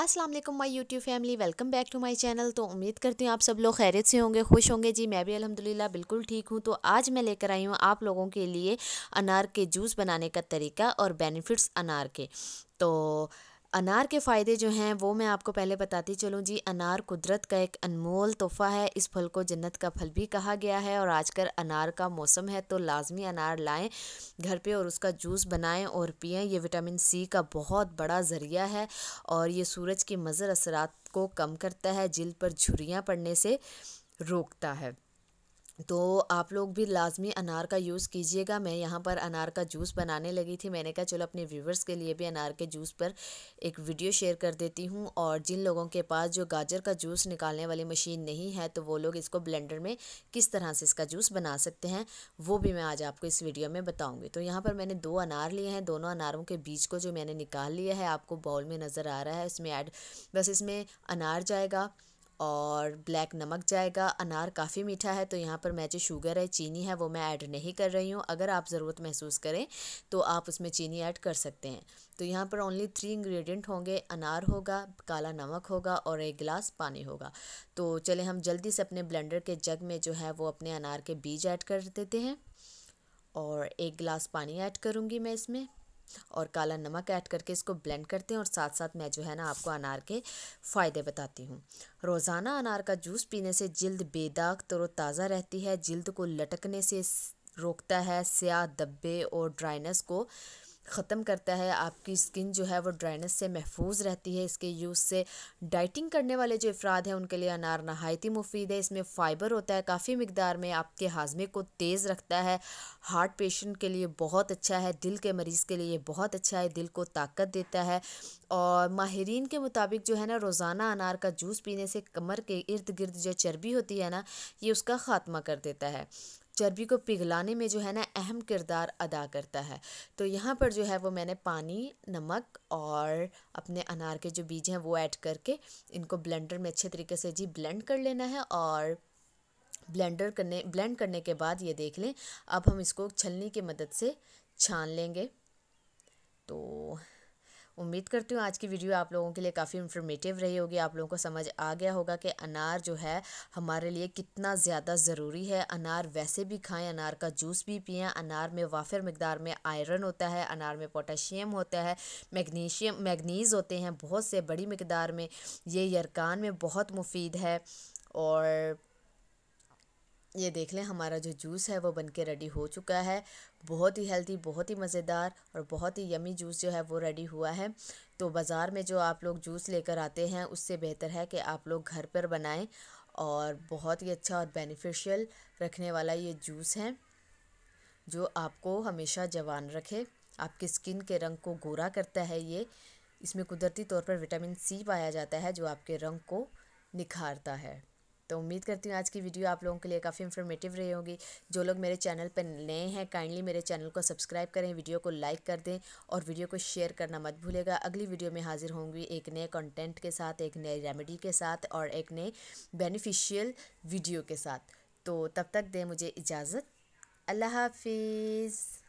अस्सलाम वालेकुम my YouTube family welcome back to my channel तो उम्मीद करती हूँ आप सब लोग खैरियत से होंगे खुश होंगे जी मैं भी अल्हम्दुलिल्लाह बिल्कुल ठीक हूँ तो आज मैं लेकर आई हूँ आप लोगों के लिए अनार के जूस बनाने का तरीका और बेनिफिट्स अनार के तो अनार के फ़ायदे जो हैं वो मैं आपको पहले बताती चलूँ जी अनार कुदरत का एक अनमोल तोहफ़ा है इस फल को जन्नत का फल भी कहा गया है और आजकल अनार का मौसम है तो लाजमी अनार लाएं घर पे और उसका जूस बनाएं और पिएं ये विटामिन सी का बहुत बड़ा ज़रिया है और ये सूरज के मज़र असरात को कम करता है जिल्द पर झुरियाँ पड़ने से रोकता है तो आप लोग भी लाजमी अनार का यूज़ कीजिएगा मैं यहाँ पर अनार का जूस बनाने लगी थी मैंने कहा चलो अपने व्यूवर्स के लिए भी अनार के जूस पर एक वीडियो शेयर कर देती हूँ और जिन लोगों के पास जो गाजर का जूस निकालने वाली मशीन नहीं है तो वो लोग इसको ब्लेंडर में किस तरह से इसका जूस बना सकते हैं वो भी मैं आज आपको इस वीडियो में बताऊँगी तो यहाँ पर मैंने दो अनार लिए हैं दोनों अनारों के बीज को जो मैंने निकाल लिया है आपको बाउल में नज़र आ रहा है इसमें ऐड बस इसमें अनार जाएगा और ब्लैक नमक जाएगा अनार काफ़ी मीठा है तो यहाँ पर मैं जो शुगर है चीनी है वो मैं ऐड नहीं कर रही हूँ अगर आप ज़रूरत महसूस करें तो आप उसमें चीनी ऐड कर सकते हैं तो यहाँ पर ओनली थ्री इंग्रेडिएंट होंगे अनार होगा काला नमक होगा और एक गिलास पानी होगा तो चले हम जल्दी से अपने ब्लेंडर के जग में जो है वो अपने अनार के बीज ऐड कर देते हैं और एक गिलास पानी ऐड करूँगी मैं इसमें और काला नमक ऐड करके इसको ब्लेंड करते हैं और साथ साथ मैं जो है ना आपको अनार के फ़ायदे बताती हूँ रोज़ाना अनार का जूस पीने से जल्द बेदाग तरोताज़ा रहती है जल्द को लटकने से रोकता है स्याह धब्बे और ड्राइनेस को ख़त्म करता है आपकी स्किन जो है वो ड्राइनेस से महफूज रहती है इसके यूज़ से डाइटिंग करने वाले जो अफराद हैं उनके लिए अनार नहायत ही मुफीद है इसमें फ़ाइबर होता है काफ़ी मकदार में आपके हाजमे को तेज़ रखता है हार्ट पेशेंट के लिए बहुत अच्छा है दिल के मरीज़ के लिए बहुत अच्छा है दिल को ताकत देता है और माहरीन के मुताबिक जो है ना रोज़ाना अनार का जूस पीने से कमर के इर्द गिर्द जो चर्बी होती है ना ये उसका ख़ात्मा कर देता है चर्बी को पिघलाने में जो है ना अहम किरदार अदा करता है तो यहाँ पर जो है वो मैंने पानी नमक और अपने अनार के जो बीज हैं वो ऐड करके इनको ब्लेंडर में अच्छे तरीके से जी ब्लेंड कर लेना है और ब्लेंडर करने ब्लेंड करने के बाद ये देख लें अब हम इसको छलनी की मदद से छान लेंगे उम्मीद करती हूँ आज की वीडियो आप लोगों के लिए काफ़ी इन्फॉर्मेटिव रही होगी आप लोगों को समझ आ गया होगा कि अनार जो है हमारे लिए कितना ज़्यादा ज़रूरी है अनार वैसे भी खाएं अनार का जूस भी पिएँ अनार में वाफिर मकदार में आयरन होता है अनार में पोटाशियम होता है मैग्नीशियम मैगनीज़ होते हैं बहुत से बड़ी मकदार में ये यरकान में बहुत मुफीद है और ये देख लें हमारा जो जूस है वो बन के रेडी हो चुका है बहुत ही हेल्दी बहुत ही मज़ेदार और बहुत ही यमी जूस जो है वो रेडी हुआ है तो बाज़ार में जो आप लोग जूस लेकर आते हैं उससे बेहतर है कि आप लोग घर पर बनाएं और बहुत ही अच्छा और बेनिफिशियल रखने वाला ये जूस है जो आपको हमेशा जवान रखे आपकी स्किन के रंग को गोरा करता है ये इसमें कुदरती तौर पर विटामिन सी पाया जाता है जो आपके रंग को निखारता है तो उम्मीद करती हूँ आज की वीडियो आप लोगों के लिए काफ़ी इन्फॉर्मेटिव रही होगी जो लोग मेरे चैनल पर नए हैं काइंडली मेरे चैनल को सब्सक्राइब करें वीडियो को लाइक कर दें और वीडियो को शेयर करना मत भूलेगा अगली वीडियो में हाजिर होंगी एक नए कंटेंट के साथ एक नए रेमेडी के साथ और एक नए बेनिफिशियल वीडियो के साथ तो तब तक दें मुझे इजाज़त अल्लाह हाफिज़